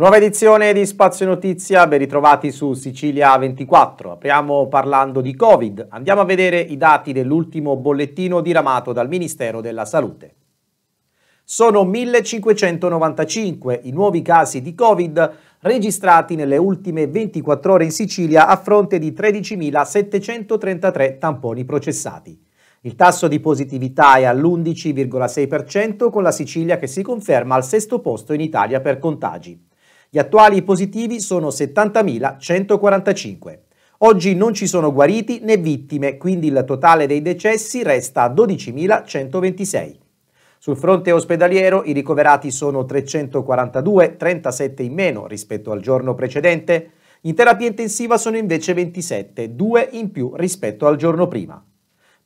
Nuova edizione di Spazio Notizia, ben ritrovati su Sicilia 24. Apriamo parlando di Covid. Andiamo a vedere i dati dell'ultimo bollettino diramato dal Ministero della Salute. Sono 1595 i nuovi casi di Covid registrati nelle ultime 24 ore in Sicilia a fronte di 13.733 tamponi processati. Il tasso di positività è all'11,6% con la Sicilia che si conferma al sesto posto in Italia per contagi. Gli attuali positivi sono 70.145. Oggi non ci sono guariti né vittime, quindi il totale dei decessi resta a 12.126. Sul fronte ospedaliero i ricoverati sono 342, 37 in meno rispetto al giorno precedente. In terapia intensiva sono invece 27, 2 in più rispetto al giorno prima.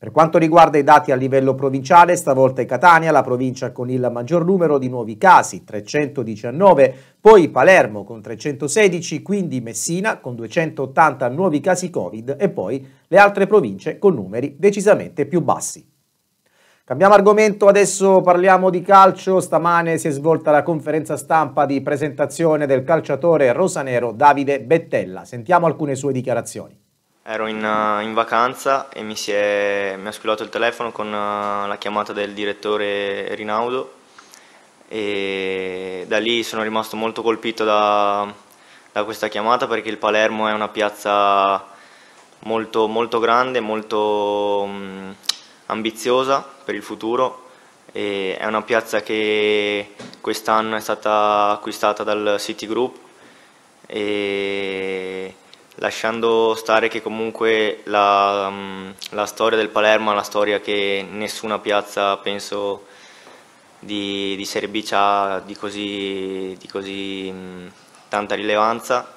Per quanto riguarda i dati a livello provinciale, stavolta è Catania, la provincia con il maggior numero di nuovi casi, 319, poi Palermo con 316, quindi Messina con 280 nuovi casi Covid e poi le altre province con numeri decisamente più bassi. Cambiamo argomento, adesso parliamo di calcio. Stamane si è svolta la conferenza stampa di presentazione del calciatore rosanero Davide Bettella. Sentiamo alcune sue dichiarazioni. Ero in, eh, in, vacanza e mi, è, mi, ha squillato il telefono con eh, la chiamata del direttore Rinaudo e da lì sono rimasto molto colpito da, da questa chiamata perché il Palermo è una piazza molto, molto grande, molto mh, mm, ambiziosa per il futuro e è una piazza che quest'anno è stata acquistata dal Citigroup e lasciando stare che comunque la, mm, la storia del Palermo è una storia che nessuna piazza penso di, di Serie B ha di così, di così mm, tanta rilevanza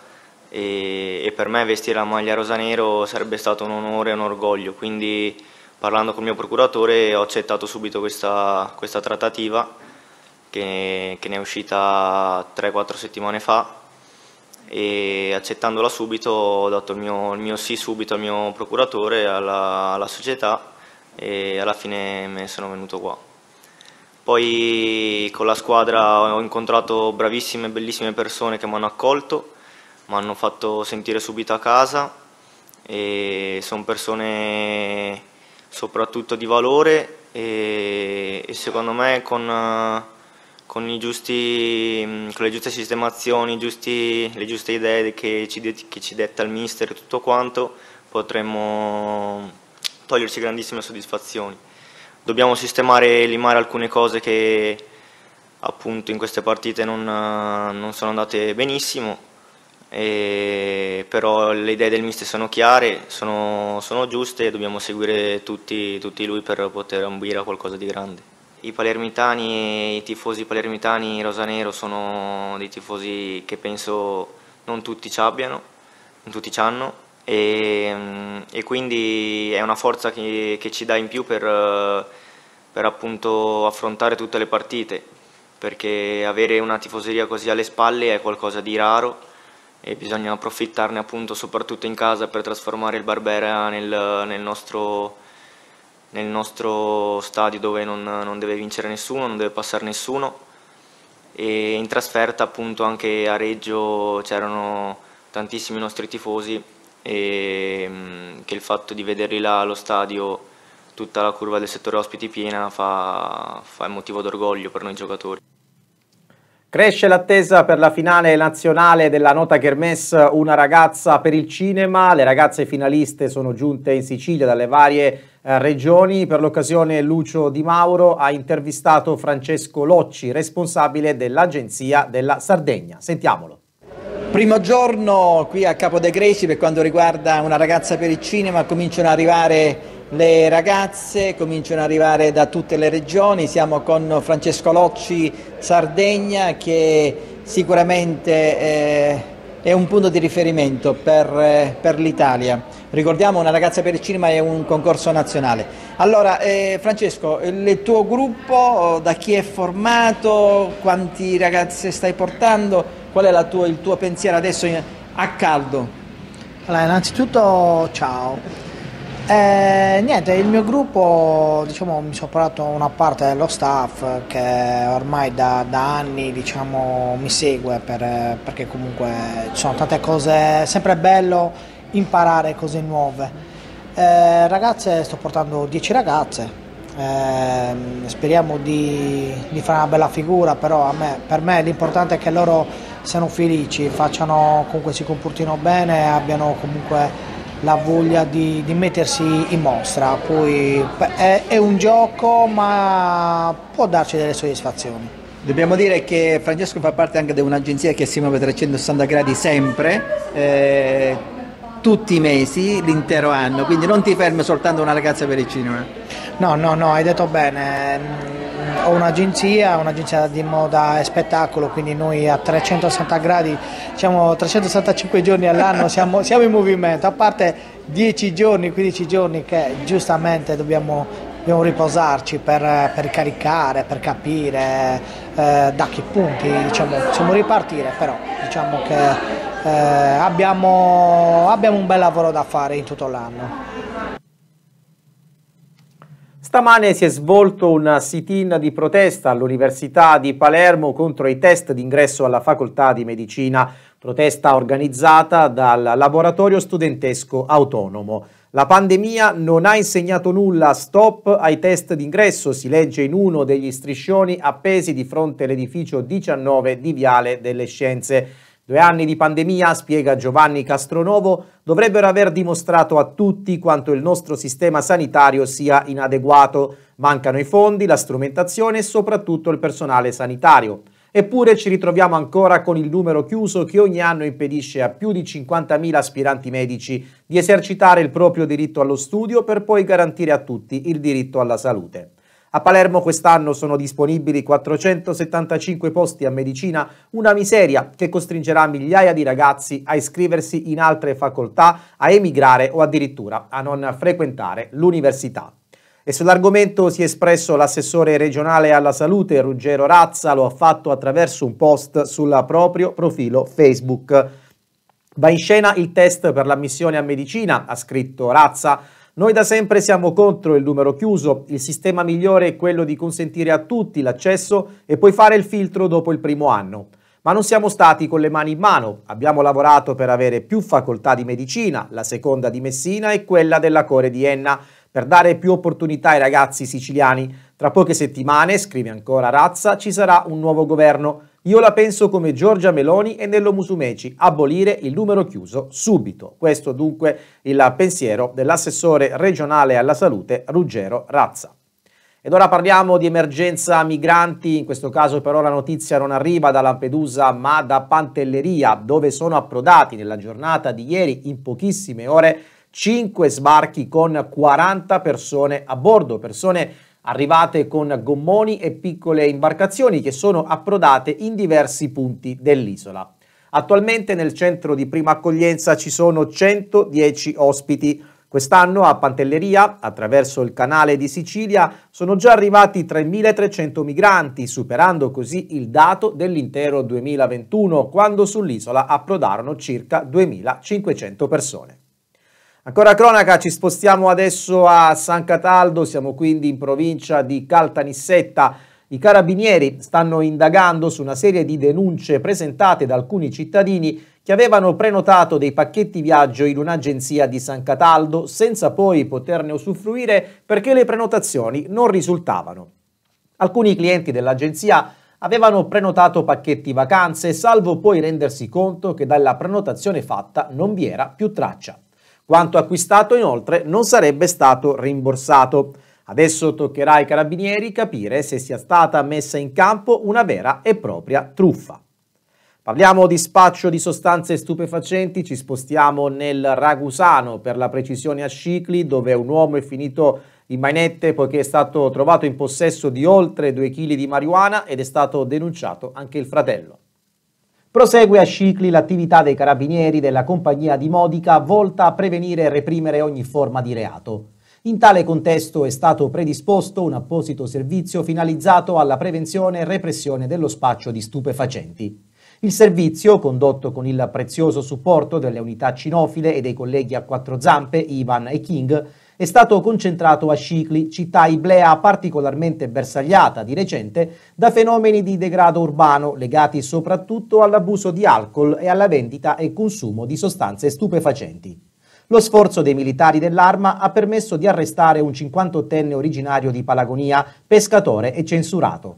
e, e, per me vestire la maglia rosanero sarebbe stato un onore e un orgoglio, quindi parlando con il mio procuratore ho accettato subito questa, questa trattativa che, che ne è uscita 3-4 settimane fa e accettandola subito ho dato il mio, il mio sì subito al mio procuratore, alla, alla società e alla fine me sono venuto qua. Poi con la squadra ho incontrato bravissime e bellissime persone che mi hanno accolto, mi hanno fatto sentire subito a casa e sono persone soprattutto di valore e, e secondo me con con, giusti, mm, con le giuste sistemazioni, giusti, le giuste idee che ci, che ci detta il mister e tutto quanto, potremmo toglierci grandissime soddisfazioni. Dobbiamo sistemare e limare alcune cose che appunto in queste partite non, non sono andate benissimo, e, però le idee del mister sono chiare, sono, sono giuste e dobbiamo seguire tutti, tutti lui per poter ambire a qualcosa di grande i palermitani e i tifosi palermitani rosanero sono dei tifosi che penso non tutti ci abbiano, non tutti ci hanno e, mm, e quindi è una forza che, che ci dà in più per, per appunto affrontare tutte le partite perché avere una tifoseria così alle spalle è qualcosa di raro e bisogna approfittarne appunto soprattutto in casa per trasformare il Barbera nel, nel nostro nel nostro stadio dove non, non, deve vincere nessuno, non deve passare nessuno e in trasferta appunto anche a Reggio c'erano tantissimi nostri tifosi e mm, che il fatto di vederli là allo stadio tutta la curva del settore ospiti piena fa, fa motivo d'orgoglio per noi giocatori. Cresce l'attesa per la finale nazionale della nota Kermesse Una ragazza per il cinema. Le ragazze finaliste sono giunte in Sicilia dalle varie eh, regioni. Per l'occasione Lucio Di Mauro ha intervistato Francesco Locci, responsabile dell'Agenzia della Sardegna. Sentiamolo. Primo giorno qui a Capo De Greci per quanto riguarda una ragazza per il cinema, cominciano ad arrivare le ragazze cominciano ad arrivare da tutte le regioni, siamo con Francesco Locci Sardegna che sicuramente eh, è un punto di riferimento per, eh, per l'Italia. Ricordiamo una ragazza per il cinema è un concorso nazionale. Allora eh, Francesco, il tuo gruppo da chi è formato, quanti ragazze stai portando, qual è tuo, il tuo pensiero adesso a caldo? Allora innanzitutto ciao. Eh, niente, il mio gruppo, diciamo, mi sono portato una parte dello staff che ormai da, da anni diciamo, mi segue per, perché comunque ci sono tante cose, è sempre bello imparare cose nuove. Eh, ragazze, sto portando 10 ragazze, eh, speriamo di, di, fare una bella figura, però me, per me l'importante è che loro siano felici, facciano, comunque si comportino bene abbiano comunque la voglia di, di mettersi in mostra, poi è, è un gioco ma può darci delle soddisfazioni. Dobbiamo dire che Francesco fa parte anche di un'agenzia che si muove 360 gradi sempre, eh, tutti i mesi, l'intero anno, quindi non ti fermi soltanto una ragazza per il cinema. No, no, no, hai detto bene ho un'agenzia, un'agenzia di moda e spettacolo, quindi noi a 360 gradi, diciamo 365 giorni all'anno siamo, siamo in movimento, a parte 10 giorni, 15 giorni che giustamente dobbiamo dobbiamo riposarci per, per, caricare, per capire eh, da che punti diciamo, possiamo ripartire, però diciamo che eh, abbiamo, abbiamo un bel lavoro da fare in tutto l'anno. Stamane si è svolto un sit-in di protesta all'Università di Palermo contro i test d'ingresso alla facoltà di medicina, protesta organizzata dal laboratorio studentesco autonomo. La pandemia non ha insegnato nulla, stop ai test d'ingresso, si legge in uno degli striscioni appesi di fronte all'edificio 19 di Viale delle Scienze. Due anni di pandemia, spiega Giovanni Castronovo, dovrebbero aver dimostrato a tutti quanto il nostro sistema sanitario sia inadeguato. Mancano i fondi, la strumentazione e soprattutto il personale sanitario. Eppure ci ritroviamo ancora con il numero chiuso che ogni anno impedisce a più di 50.000 aspiranti medici di esercitare il proprio diritto allo studio per poi garantire a tutti il diritto alla salute. A Palermo quest'anno sono disponibili 475 posti a medicina, una miseria che costringerà migliaia di ragazzi a iscriversi in altre facoltà, a emigrare o addirittura a non frequentare l'università. E sull'argomento si è espresso l'assessore regionale alla salute Ruggero Razza, lo ha fatto attraverso un post sul proprio profilo Facebook. Va in scena il test per l'ammissione a medicina, ha scritto Razza, noi da sempre siamo contro il numero chiuso, il sistema migliore è quello di consentire a tutti l'accesso e poi fare il filtro dopo il primo anno. Ma non siamo stati con le mani in mano, abbiamo lavorato per avere più facoltà di medicina, la seconda di Messina e quella della Core di Enna, per dare più opportunità ai ragazzi siciliani. Tra poche settimane, scrive ancora Razza, ci sarà un nuovo governo io la penso come Giorgia Meloni e Nello Musumeci, abolire il numero chiuso subito. Questo dunque il pensiero dell'assessore regionale alla salute Ruggero Razza. Ed ora parliamo di emergenza migranti, in questo caso però la notizia non arriva da Lampedusa ma da Pantelleria, dove sono approdati nella giornata di ieri in pochissime ore 5 sbarchi con 40 persone a bordo, persone arrivate con gommoni e piccole imbarcazioni che sono approdate in diversi punti dell'isola. Attualmente nel centro di prima accoglienza ci sono 110 ospiti. Quest'anno a Pantelleria, attraverso il canale di Sicilia, sono già arrivati 3.300 migranti, superando così il dato dell'intero 2021, quando sull'isola approdarono circa 2.500 persone. Ancora cronaca, ci spostiamo adesso a San Cataldo, siamo quindi in provincia di Caltanissetta. I carabinieri stanno indagando su una serie di denunce presentate da alcuni cittadini che avevano prenotato dei pacchetti viaggio in un'agenzia di San Cataldo senza poi poterne usufruire perché le prenotazioni non risultavano. Alcuni clienti dell'agenzia avevano prenotato pacchetti vacanze, salvo poi rendersi conto che dalla prenotazione fatta non vi era più traccia. Quanto acquistato inoltre non sarebbe stato rimborsato. Adesso toccherà ai carabinieri capire se sia stata messa in campo una vera e propria truffa. Parliamo di spaccio di sostanze stupefacenti, ci spostiamo nel Ragusano, per la precisione a Scicli, dove un uomo è finito in mainette poiché è stato trovato in possesso di oltre 2 kg di marijuana ed è stato denunciato anche il fratello. Prosegue a Scicli l'attività dei carabinieri della compagnia di Modica volta a prevenire e reprimere ogni forma di reato. In tale contesto è stato predisposto un apposito servizio finalizzato alla prevenzione e repressione dello spaccio di stupefacenti. Il servizio, condotto con il prezioso supporto delle unità cinofile e dei colleghi a quattro zampe Ivan e King, è stato concentrato a Scicli, città iblea particolarmente bersagliata di recente da fenomeni di degrado urbano legati soprattutto all'abuso di alcol e alla vendita e consumo di sostanze stupefacenti. Lo sforzo dei militari dell'arma ha permesso di arrestare un 58enne originario di Palagonia, pescatore e censurato.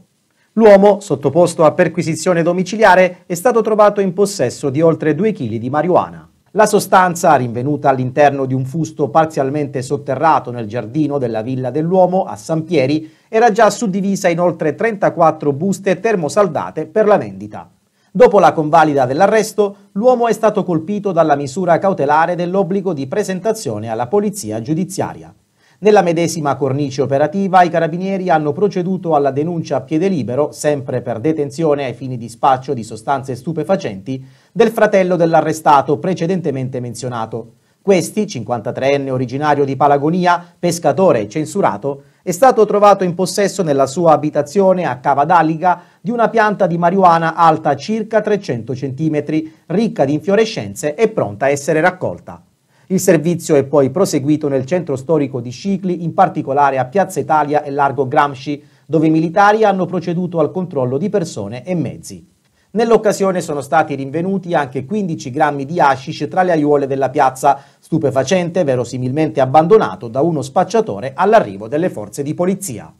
L'uomo, sottoposto a perquisizione domiciliare, è stato trovato in possesso di oltre 2 kg di marijuana. La sostanza, rinvenuta all'interno di un fusto parzialmente sotterrato nel giardino della Villa dell'Uomo a San Pieri, era già suddivisa in oltre 34 buste termosaldate per la vendita. Dopo la convalida dell'arresto, l'uomo è stato colpito dalla misura cautelare dell'obbligo di presentazione alla polizia giudiziaria. Nella medesima cornice operativa i carabinieri hanno proceduto alla denuncia a piede libero, sempre per detenzione ai fini di spaccio di sostanze stupefacenti, del fratello dell'arrestato precedentemente menzionato. Questi, 53enne originario di Palagonia, pescatore censurato, è stato trovato in possesso nella sua abitazione a Cavadalliga di una pianta di marijuana alta circa 300 cm, ricca di infiorescenze e pronta a essere raccolta. Il servizio è poi proseguito nel centro storico di Scicli, in particolare a Piazza Italia e Largo Gramsci, dove i militari hanno proceduto al controllo di persone e mezzi. Nell'occasione sono stati rinvenuti anche 15 grammi di hashish tra le aiuole della piazza, stupefacente verosimilmente abbandonato da uno spacciatore all'arrivo delle forze di polizia.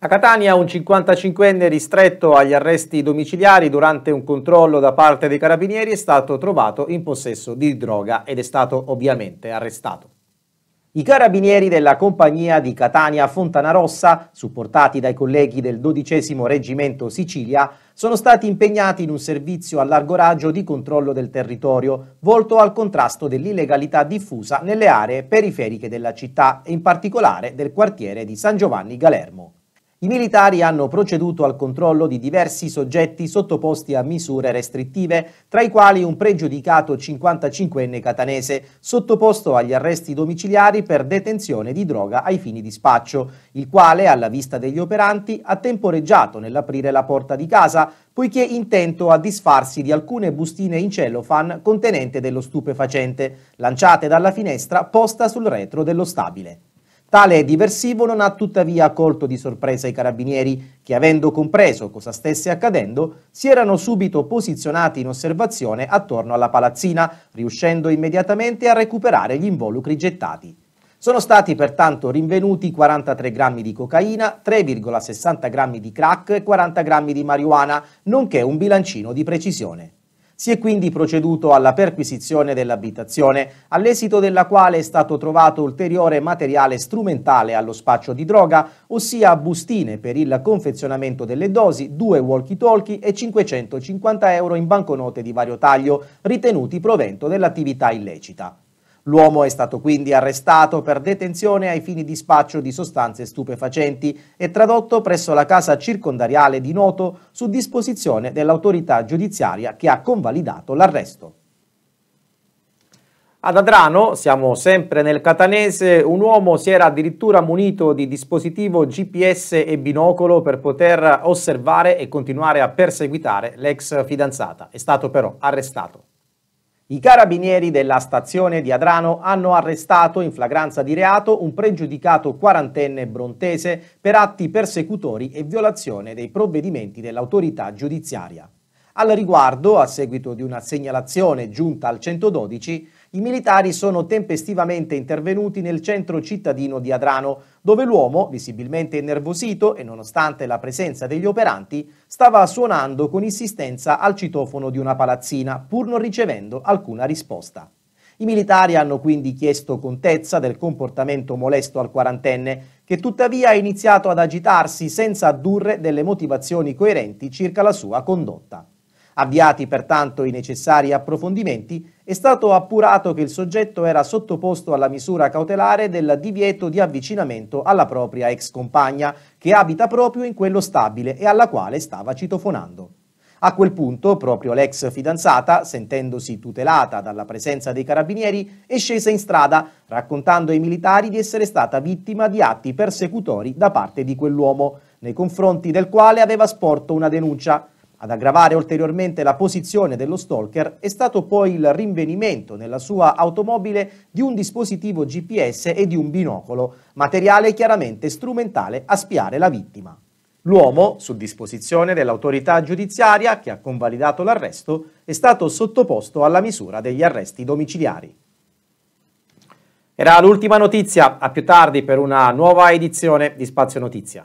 A Catania un 55enne ristretto agli arresti domiciliari durante un controllo da parte dei carabinieri è stato trovato in possesso di droga ed è stato ovviamente arrestato. I carabinieri della compagnia di Catania Fontanarossa, supportati dai colleghi del XII Reggimento Sicilia, sono stati impegnati in un servizio a largo raggio di controllo del territorio, volto al contrasto dell'illegalità diffusa nelle aree periferiche della città e in particolare del quartiere di San Giovanni Galermo. I militari hanno proceduto al controllo di diversi soggetti sottoposti a misure restrittive, tra i quali un pregiudicato 55enne catanese, sottoposto agli arresti domiciliari per detenzione di droga ai fini di spaccio, il quale, alla vista degli operanti, ha temporeggiato nell'aprire la porta di casa, poiché intento a disfarsi di alcune bustine in cellofan contenente dello stupefacente, lanciate dalla finestra posta sul retro dello stabile. Tale diversivo non ha tuttavia colto di sorpresa i carabinieri che, avendo compreso cosa stesse accadendo, si erano subito posizionati in osservazione attorno alla palazzina, riuscendo immediatamente a recuperare gli involucri gettati. Sono stati pertanto rinvenuti 43 grammi di cocaina, 3,60 grammi di crack e 40 grammi di marijuana, nonché un bilancino di precisione. Si è quindi proceduto alla perquisizione dell'abitazione, all'esito della quale è stato trovato ulteriore materiale strumentale allo spaccio di droga, ossia bustine per il confezionamento delle dosi, due walkie-talkie e 550 euro in banconote di vario taglio, ritenuti provento dell'attività illecita. L'uomo è stato quindi arrestato per detenzione ai fini di spaccio di sostanze stupefacenti e tradotto presso la casa circondariale di Noto su disposizione dell'autorità giudiziaria che ha convalidato l'arresto. Ad Adrano, siamo sempre nel catanese, un uomo si era addirittura munito di dispositivo GPS e binocolo per poter osservare e continuare a perseguitare l'ex fidanzata. È stato però arrestato. I carabinieri della stazione di Adrano hanno arrestato in flagranza di reato un pregiudicato quarantenne brontese per atti persecutori e violazione dei provvedimenti dell'autorità giudiziaria. Al riguardo, a seguito di una segnalazione giunta al 112, i militari sono tempestivamente intervenuti nel centro cittadino di Adrano, dove l'uomo, visibilmente innervosito e nonostante la presenza degli operanti, stava suonando con insistenza al citofono di una palazzina, pur non ricevendo alcuna risposta. I militari hanno quindi chiesto contezza del comportamento molesto al quarantenne, che tuttavia ha iniziato ad agitarsi senza addurre delle motivazioni coerenti circa la sua condotta. Avviati pertanto i necessari approfondimenti, è stato appurato che il soggetto era sottoposto alla misura cautelare del divieto di avvicinamento alla propria ex compagna, che abita proprio in quello stabile e alla quale stava citofonando. A quel punto, proprio l'ex fidanzata, sentendosi tutelata dalla presenza dei carabinieri, è scesa in strada, raccontando ai militari di essere stata vittima di atti persecutori da parte di quell'uomo, nei confronti del quale aveva sporto una denuncia. Ad aggravare ulteriormente la posizione dello stalker è stato poi il rinvenimento nella sua automobile di un dispositivo GPS e di un binocolo, materiale chiaramente strumentale a spiare la vittima. L'uomo, su disposizione dell'autorità giudiziaria che ha convalidato l'arresto, è stato sottoposto alla misura degli arresti domiciliari. Era l'ultima notizia, a più tardi per una nuova edizione di Spazio Notizia.